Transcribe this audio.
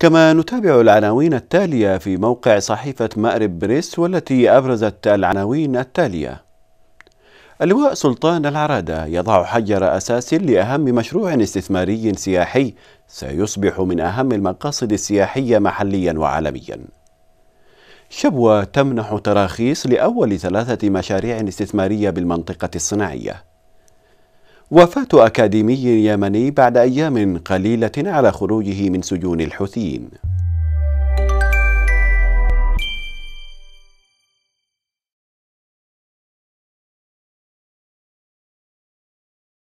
كما نتابع العناوين التالية في موقع صحيفة مأرب بريس والتي أبرزت العناوين التالية اللواء سلطان العرادة يضع حجر أساس لأهم مشروع استثماري سياحي سيصبح من أهم المقاصد السياحية محليا وعالميا شبوة تمنح تراخيص لأول ثلاثة مشاريع استثمارية بالمنطقة الصناعية وفاة أكاديمي يمني بعد أيام قليلة على خروجه من سجون الحوثيين